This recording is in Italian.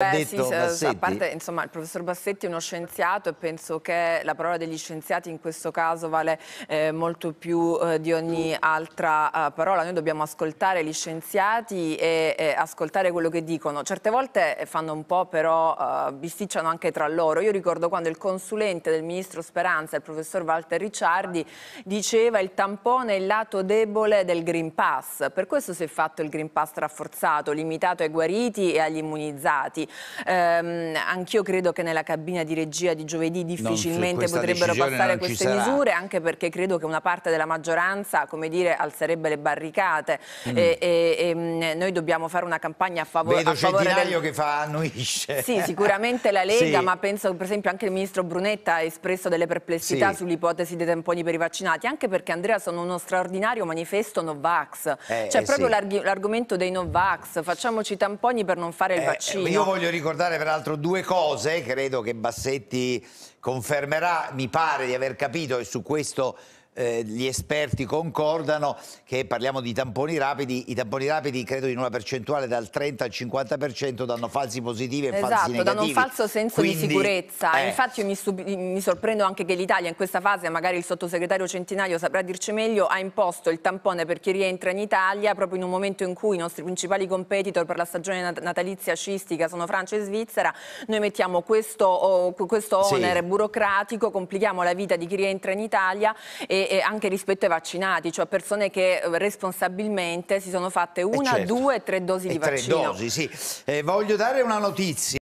Beh, sì, a parte insomma, il professor Bassetti è uno scienziato e penso che la parola degli scienziati in questo caso vale eh, molto più eh, di ogni altra eh, parola. Noi dobbiamo ascoltare gli scienziati e ascoltare quello che dicono. Certe volte eh, fanno un po' però eh, bisticciano anche tra loro. Io ricordo quando il consulente del ministro Speranza, il professor Walter Ricciardi, diceva il tampone è il lato debole del Green Pass. Per questo si è fatto il Green Pass rafforzato, limitato ai guariti e agli immunizzati. Ehm, anch'io credo che nella cabina di regia di giovedì difficilmente potrebbero passare queste misure, anche perché credo che una parte della maggioranza, come dire, alzerebbe le barricate. Mm. E, e, e, ehm, noi dobbiamo fare una campagna a, favore Vedo a favore del... che fa annuisce. Sì, sicuramente la Lega, sì. ma penso per esempio anche il ministro Brunetta ha espresso delle perplessità sì. sull'ipotesi dei tamponi per i vaccinati, anche perché Andrea sono uno straordinario manifesto Novax. Eh, cioè eh, proprio sì. l'argomento dei Novax, facciamoci tamponi per non fare il eh, vaccino voglio ricordare peraltro due cose, credo che Bassetti confermerà, mi pare di aver capito e su questo eh, gli esperti concordano che parliamo di tamponi rapidi, i tamponi rapidi credo in una percentuale dal 30 al 50% danno falsi positivi e esatto, falsi negativi. Esatto, danno un falso senso Quindi, di sicurezza. Eh. Infatti io mi, mi sorprendo anche che l'Italia in questa fase, magari il sottosegretario Centinaio saprà dirci meglio, ha imposto il tampone per chi rientra in Italia proprio in un momento in cui i nostri principali competitor per la stagione nat natalizia scistica sono Francia e Svizzera. Noi mettiamo questo, oh, questo onere sì. burocratico, complichiamo la vita di chi rientra in Italia e, anche rispetto ai vaccinati, cioè persone che eh, responsabilmente si sono fatte eh, una, certo. due, tre dosi e di tre vaccino. Tre dosi, sì. Eh, voglio dare una notizia.